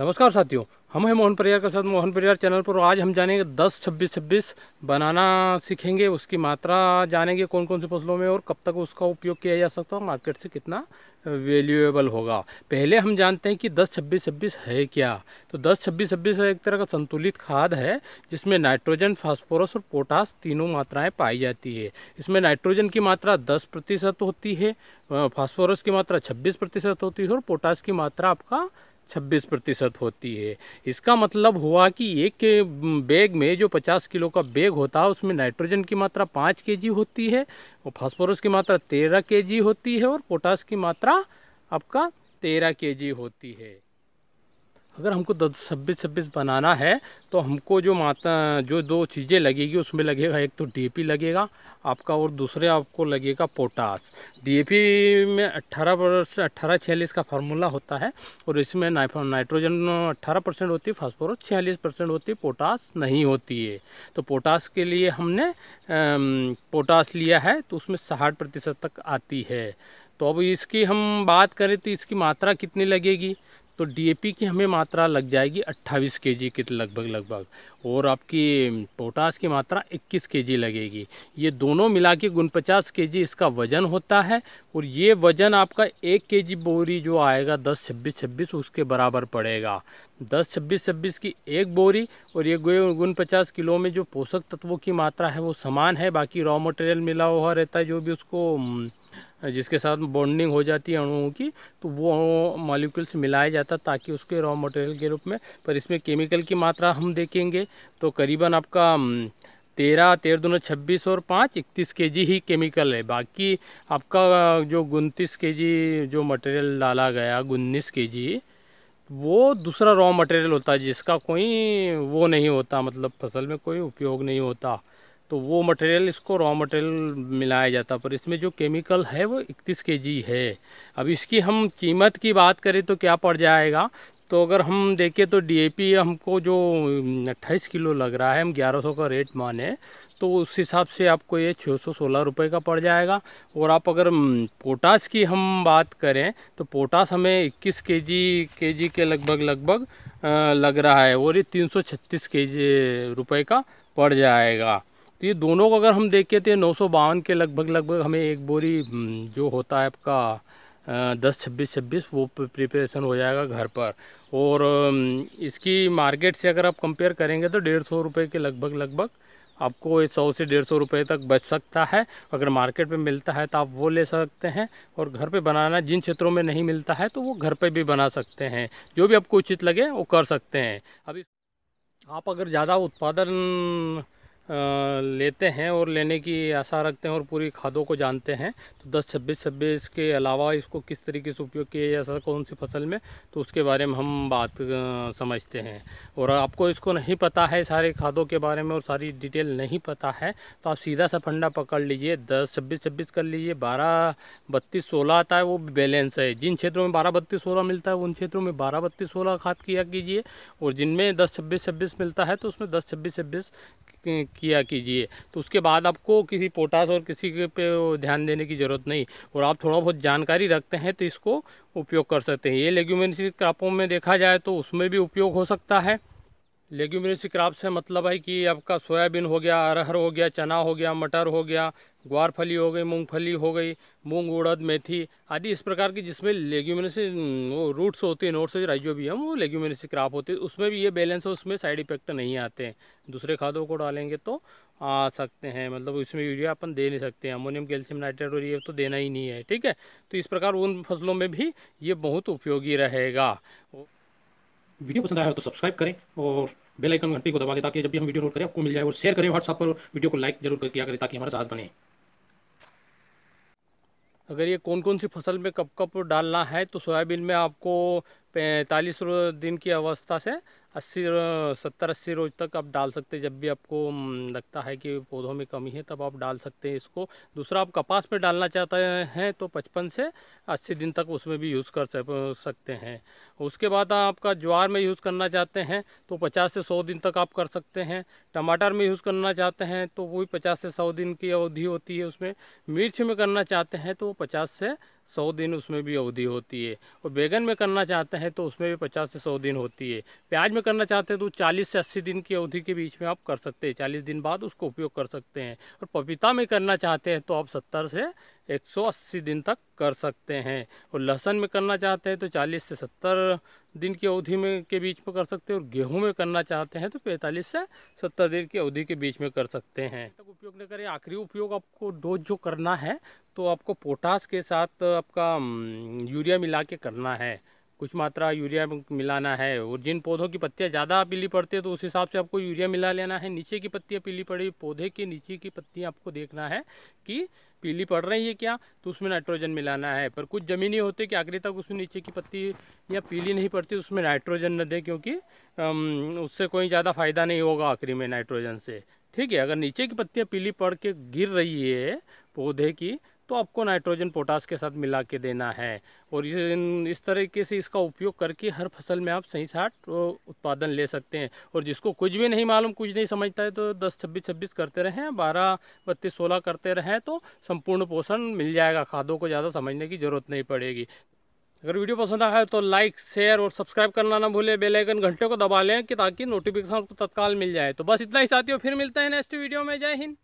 नमस्कार साथियों हम हैं मोहन परियार के साथ मोहन परियार चैनल पर आज हम जानेंगे दस छब्बीस छब्बीस बनाना सीखेंगे उसकी मात्रा जानेंगे कौन कौन से फसलों में और कब तक उसका उपयोग किया जा सकता है मार्केट से कितना वैल्यूएबल होगा पहले हम जानते हैं कि दस छब्बीस छब्बीस है क्या तो दस छब्बीस छब्बीस एक तरह का संतुलित खाद है जिसमें नाइट्रोजन फॉस्फोरस और पोटास तीनों मात्राएँ पाई जाती है इसमें नाइट्रोजन की मात्रा दस प्रतिशत होती है फॉस्फोरस की मात्रा छब्बीस प्रतिशत होती है और पोटास की मात्रा आपका छब्बीस प्रतिशत होती है इसका मतलब हुआ कि एक बैग में जो पचास किलो का बैग होता है उसमें नाइट्रोजन की मात्रा पाँच के जी होती है और फास्फोरस की मात्रा तेरह के जी होती है और पोटास की मात्रा आपका तेरह के जी होती है अगर हमको दस छब्बीस छब्बीस बनाना है तो हमको जो माता जो दो चीज़ें लगेगी उसमें लगेगा एक तो डीएपी लगेगा आपका और दूसरे आपको लगेगा पोटास डीएपी में अट्ठारह परसेंट अट्ठारह छियालीस का फार्मूला होता है और इसमें नाइट्रोजन अट्ठारह परसेंट होती है फास्फोरस छियालीस परसेंट होती है पोटास नहीं होती है तो पोटास के लिए हमने पोटास लिया है तो उसमें साठ प्रतिशत तक आती है तो अब इसकी हम बात करें तो इसकी मात्रा कितनी लगेगी तो डीएपी की हमें मात्रा लग जाएगी 28 केजी के लगभग लगभग और आपकी पोटास की मात्रा 21 के लगेगी ये दोनों मिला के उनपचास के इसका वज़न होता है और ये वज़न आपका एक के बोरी जो आएगा दस छब्बीस छब्बीस उसके बराबर पड़ेगा दस छब्बीस छब्बीस की एक बोरी और ये उनपचास किलो में जो पोषक तत्वों की मात्रा है वो समान है बाकी रॉ मटेरियल मिला हुआ रहता है जो भी उसको जिसके साथ बॉन्डिंग हो जाती है अणुओं की तो वो मॉलिक्यूल्स मिलाया जाता ताकि उसके रॉ मटेरियल के रूप में पर इसमें केमिकल की मात्रा हम देखेंगे तो करीबन आपका तेरह तेरह दोनों छब्बीस और पाँच इकतीस के जी ही केमिकल है बाकी आपका जो उनतीस के जी जो मटेरियल डाला गया उन्नीस के जी वो दूसरा रॉ मटेरियल होता है जिसका कोई वो नहीं होता मतलब फसल में कोई उपयोग नहीं होता तो वो मटेरियल इसको रॉ मटेरियल मिलाया जाता पर इसमें जो केमिकल है वो इकतीस के जी है अब इसकी हम कीमत की बात करें तो क्या पड़ जाएगा तो अगर हम देखें तो डीएपी हमको जो अट्ठाईस किलो लग रहा है हम 1100 का रेट माने तो उस हिसाब से आपको ये छः सौ सोलह रुपये का पड़ जाएगा और आप अगर पोटास की हम बात करें तो पोटास हमें इक्कीस के जी के जी के लगभग लगभग लग रहा है और ये तीन सौ छत्तीस के जी का पड़ जाएगा तो ये दोनों को अगर हम देखें तो नौ सौ बावन के लगभग लगभग हमें एक बोरी जो होता है आपका दस छब्बीस छब्बीस वो प्रिपरेशन हो जाएगा घर पर और इसकी मार्केट से अगर आप कंपेयर करेंगे तो डेढ़ सौ रुपये के लगभग लगभग आपको सौ से डेढ़ सौ रुपये तक बच सकता है अगर मार्केट में मिलता है तो आप वो ले सकते हैं और घर पे बनाना जिन क्षेत्रों में नहीं मिलता है तो वो घर पे भी बना सकते हैं जो भी आपको उचित लगे वो कर सकते हैं अभी आप अगर ज़्यादा उत्पादन लेते हैं और लेने की आशा रखते हैं और पूरी खादों को जानते हैं तो दस छब्बीस छब्बीस के अलावा इसको किस तरीके से उपयोग किया जा सकता कौन सी फसल में तो उसके बारे में हम बात समझते हैं और आपको इसको नहीं पता है सारे खादों के बारे में और सारी डिटेल नहीं पता है तो आप सीधा सा फंडा पकड़ लीजिए दस छब्बीस छब्बीस कर लीजिए बारह बत्तीस सोलह आता है वो बैलेंस है जिन क्षेत्रों में बारह बत्तीस सोलह मिलता है उन क्षेत्रों में बारह बत्तीस सोलह खाद किया कीजिए और जिनमें दस छब्बीस छब्बीस मिलता है तो उसमें दस छब्बीस छब्बीस किया कीजिए तो उसके बाद आपको किसी पोटास और किसी पे ध्यान देने की ज़रूरत नहीं और आप थोड़ा बहुत जानकारी रखते हैं तो इसको उपयोग कर सकते हैं ये लेग्यूमेंसी क्रापों में देखा जाए तो उसमें भी उपयोग हो सकता है लेग्यूमिनसी क्राप है मतलब है कि आपका सोयाबीन हो गया अरहर हो गया चना हो गया मटर हो गया ग्वार फली हो गई मूंगफली हो गई मूंग उड़द मेथी आदि इस प्रकार की जिसमें लेग्यूमिनसी वो रूट्स होती हैं नोट्स हम वो लेग्यूमिनसी क्रॉप होती है उसमें भी ये बैलेंस है उसमें साइड इफेक्ट नहीं आते हैं दूसरे खादों को डालेंगे तो आ सकते हैं मतलब इसमें यूरिया अपन दे नहीं सकते अमोनियम कैल्शियम नाइट्रेट और ये तो देना ही नहीं है ठीक है तो इस प्रकार उन फसलों में भी ये बहुत उपयोगी रहेगा वीडियो पसंद आया हो तो सब्सक्राइब करें और बेल आइकन घंटी को दबा दें ताकि जब भी हम वीडियो नोट करें आपको मिल जाए और शेयर करें व्हाट्सएप पर वीडियो को लाइक जरूर किया करें ताकि हमारे साथ बने अगर ये कौन कौन सी फसल में कब कब डालना है तो सोयाबीन में आपको पैंतालीस दिन की अवस्था से अस्सी सत्तर अस्सी रोज तक आप डाल सकते हैं जब भी आपको लगता है कि पौधों में कमी है तब आप डाल सकते हैं इसको दूसरा आप कपास में डालना चाहते हैं तो पचपन से अस्सी दिन तक उसमें भी यूज़ कर सकते हैं उसके बाद आपका ज्वार में यूज़ करना चाहते हैं तो पचास से सौ दिन तक आप कर सकते हैं टमाटर में यूज़ करना चाहते हैं तो वही पचास से सौ दिन की अवधि होती है उसमें मिर्च में करना चाहते हैं तो पचास से सौ दिन उसमें भी अवधि होती है और बैगन में करना चाहते हैं तो उसमें भी पचास से सौ दिन होती है प्याज में करना चाहते हैं तो चालीस से अस्सी दिन की अवधि के बीच में आप कर सकते हैं चालीस दिन बाद उसको उपयोग कर सकते हैं और पपीता में करना चाहते हैं तो आप सत्तर से एक सौ अस्सी दिन तक कर सकते हैं और लहसुन में करना चाहते हैं तो चालीस से सत्तर दिन की अवधि में के बीच में कर सकते हैं और गेहूं में करना चाहते हैं तो 45 से 70 दिन की अवधि के बीच में कर सकते हैं तक उपयोग न करें आखिरी उपयोग आपको डोज जो करना है तो आपको पोटास के साथ आपका हम्म, यूरिया मिला के करना है कुछ मात्रा यूरिया मिलाना है और जिन पौधों की पत्तियाँ ज़्यादा पीली पड़ती है तो उस हिसाब से आपको यूरिया मिला लेना है नीचे की पत्तियाँ पीली पड़ी पौधे के नीचे की पत्तियाँ आपको देखना है कि पीली पड़ रही है क्या तो उसमें नाइट्रोजन मिलाना है पर कुछ ज़मीनी होते कि आखिरी तक उसमें नीचे की पत्ती या पीली नहीं पड़ती तो उसमें नाइट्रोजन न दें क्योंकि उससे कोई ज़्यादा फ़ायदा नहीं होगा आखिरी में नाइट्रोजन से ठीक है अगर नीचे की पत्तियाँ पीली पड़ के गिर रही है पौधे की तो आपको नाइट्रोजन पोटास के साथ मिला के देना है और इस तरीके से इसका उपयोग करके हर फसल में आप सही साठ उत्पादन ले सकते हैं और जिसको कुछ भी नहीं मालूम कुछ नहीं समझता है तो दस छब्बीस छब्बीस करते रहें बारह बत्तीस सोलह करते रहें तो संपूर्ण पोषण मिल जाएगा खादों को ज़्यादा समझने की ज़रूरत नहीं पड़ेगी अगर वीडियो पसंद आया तो लाइक शेयर और सब्सक्राइब करना ना भूलें बेल आइकन घंटे को दबा लें कि ताकि नोटिफिकेशन आपको तत्काल मिल जाए तो बस इतना ही साथियों फिर मिलते हैं नेक्स्ट वीडियो में जय हिंद